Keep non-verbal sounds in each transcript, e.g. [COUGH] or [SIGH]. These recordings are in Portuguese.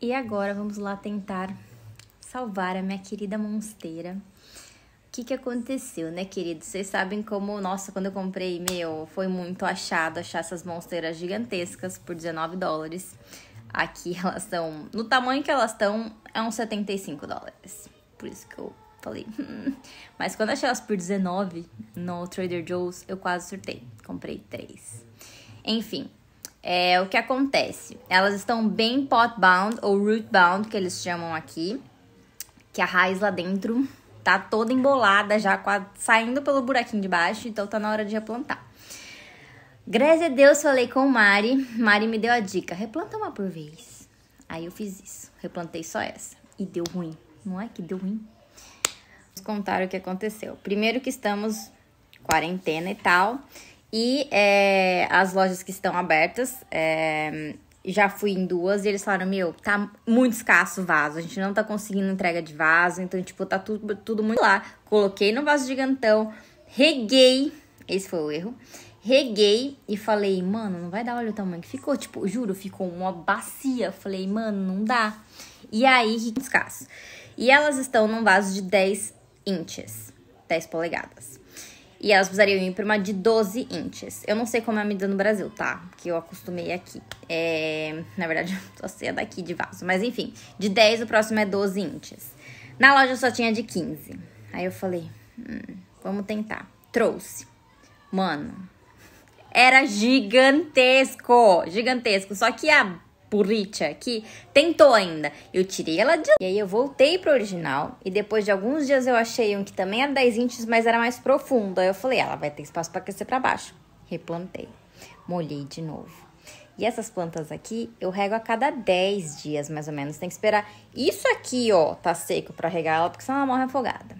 E agora vamos lá tentar salvar a minha querida monsteira. O que, que aconteceu, né, queridos? Vocês sabem como, nossa, quando eu comprei, meu, foi muito achado achar essas monsteiras gigantescas por 19 dólares. Aqui [LAUGHS] elas estão, no tamanho que elas estão, é uns 75 dólares. Por isso que eu falei. [LAUGHS] Mas quando achei elas por 19 no Trader Joe's, eu quase surtei. Comprei três. Enfim, é o que acontece. Elas estão bem pot-bound ou root-bound, que eles chamam aqui, que a raiz lá dentro tá toda embolada já, saindo pelo buraquinho de baixo, então tá na hora de replantar. Graças a Deus falei com o Mari, Mari me deu a dica, replanta uma por vez. Aí eu fiz isso, replantei só essa e deu ruim. Não é que deu ruim? Vamos contar o que aconteceu. Primeiro que estamos quarentena e tal, e é, as lojas que estão abertas, é, já fui em duas e eles falaram: Meu, tá muito escasso o vaso, a gente não tá conseguindo entrega de vaso, então, tipo, tá tudo, tudo muito lá. Coloquei no vaso gigantão, reguei, esse foi o erro, reguei e falei: Mano, não vai dar, olha o tamanho que ficou. Tipo, juro, ficou uma bacia. Falei: Mano, não dá. E aí, escasso. E elas estão num vaso de 10 inches, 10 polegadas. E elas precisariam ir pra uma de 12 inches. Eu não sei como é a medida no Brasil, tá? Que eu acostumei aqui. É... Na verdade, [LAUGHS] eu só sei a daqui de vaso. Mas enfim, de 10 o próximo é 12 inches. Na loja só tinha de 15. Aí eu falei, hum, vamos tentar. Trouxe. Mano, era gigantesco. Gigantesco. Só que a burricha aqui, tentou ainda. Eu tirei ela de E aí eu voltei pro original. E depois de alguns dias eu achei um que também era 10 inches, mas era mais profundo. Aí eu falei, ah, ela vai ter espaço para crescer para baixo. Replantei. Molhei de novo. E essas plantas aqui eu rego a cada 10 dias, mais ou menos. Tem que esperar isso aqui, ó, tá seco para regar ela, porque senão ela morre afogada.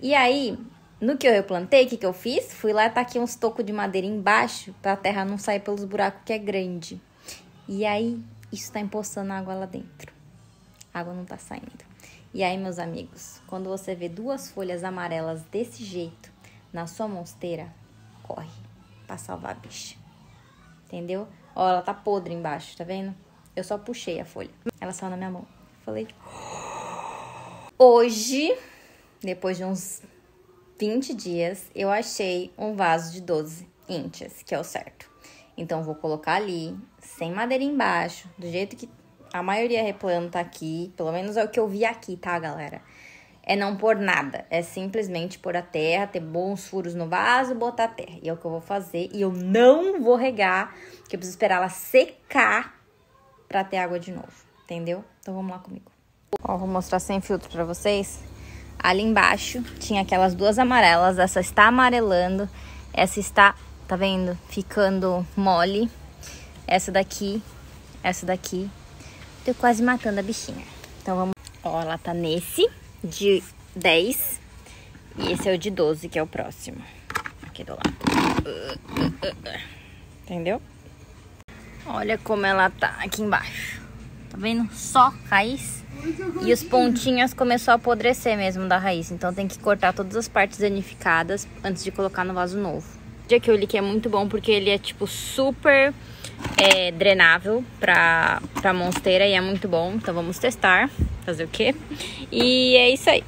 E aí, no que eu replantei, o que, que eu fiz? Fui lá e tá taquei uns tocos de madeira embaixo para a terra não sair pelos buracos que é grande. E aí isso está empoçando água lá dentro. A água não está saindo. E aí, meus amigos, quando você vê duas folhas amarelas desse jeito na sua monsteira, corre para salvar a bicha. Entendeu? Ó, ela tá podre embaixo, tá vendo? Eu só puxei a folha. Ela saiu na minha mão. Falei. Tipo, [GASPS] hoje, depois de uns 20 dias, eu achei um vaso de 12 inches, que é o certo. Então, vou colocar ali sem madeira embaixo, do jeito que a maioria replanta tá aqui, pelo menos é o que eu vi aqui, tá, galera? É não pôr nada, é simplesmente pôr a terra, ter bons furos no vaso, botar a terra. E é o que eu vou fazer, e eu não vou regar, porque eu preciso esperar ela secar pra ter água de novo, entendeu? Então vamos lá comigo. Ó, vou mostrar sem filtro pra vocês. Ali embaixo tinha aquelas duas amarelas, essa está amarelando, essa está, tá vendo, ficando mole essa daqui, essa daqui. Tô quase matando a bichinha. Então vamos. Ó, ela tá nesse de 10. E esse é o de 12, que é o próximo. Aqui do lado. Entendeu? Olha como ela tá aqui embaixo. Tá vendo? Só raiz. E os pontinhos começou a apodrecer mesmo da raiz. Então tem que cortar todas as partes danificadas antes de colocar no vaso novo. O que o é muito bom porque ele é tipo super é drenável para pra monsteira e é muito bom. Então vamos testar, fazer o quê? E é isso aí.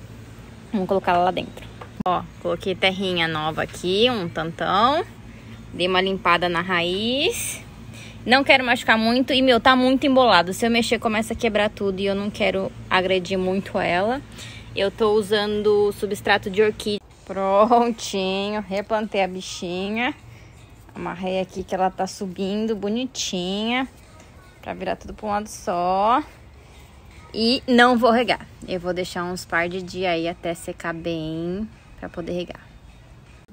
Vamos colocar ela lá dentro. Ó, coloquei terrinha nova aqui, um tantão. Dei uma limpada na raiz. Não quero machucar muito e, meu, tá muito embolado. Se eu mexer, começa a quebrar tudo e eu não quero agredir muito ela. Eu tô usando substrato de orquídea. Prontinho, replantei a bichinha. Amarrei aqui que ela tá subindo bonitinha. Pra virar tudo pra um lado só. E não vou regar. Eu vou deixar uns par de dias aí até secar bem pra poder regar.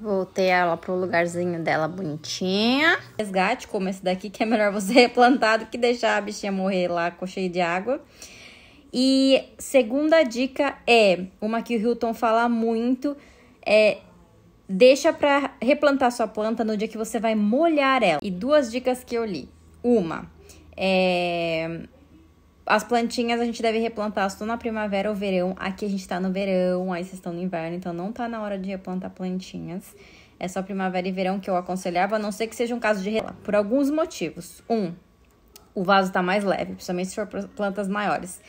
Voltei ela pro lugarzinho dela bonitinha. Resgate, como esse daqui, que é melhor você [LAUGHS] replantar do que deixar a bichinha morrer lá cheia de água. E segunda dica é, uma que o Hilton fala muito, é Deixa para replantar sua planta no dia que você vai molhar ela. E duas dicas que eu li. Uma, é... as plantinhas a gente deve replantar só na primavera ou verão. Aqui a gente tá no verão, aí vocês estão no inverno, então não tá na hora de replantar plantinhas. É só primavera e verão que eu aconselhava, a não ser que seja um caso de rela. Por alguns motivos. Um, o vaso tá mais leve, principalmente se for plantas maiores.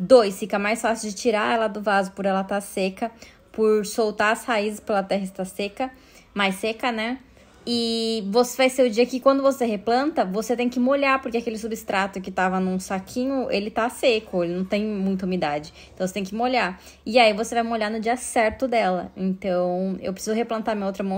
Dois, fica mais fácil de tirar ela do vaso por ela estar tá seca por soltar as raízes pela terra estar seca, mais seca, né? E você vai ser o dia que quando você replanta, você tem que molhar, porque aquele substrato que tava num saquinho, ele tá seco, ele não tem muita umidade. Então você tem que molhar. E aí você vai molhar no dia certo dela. Então, eu preciso replantar minha outra mão.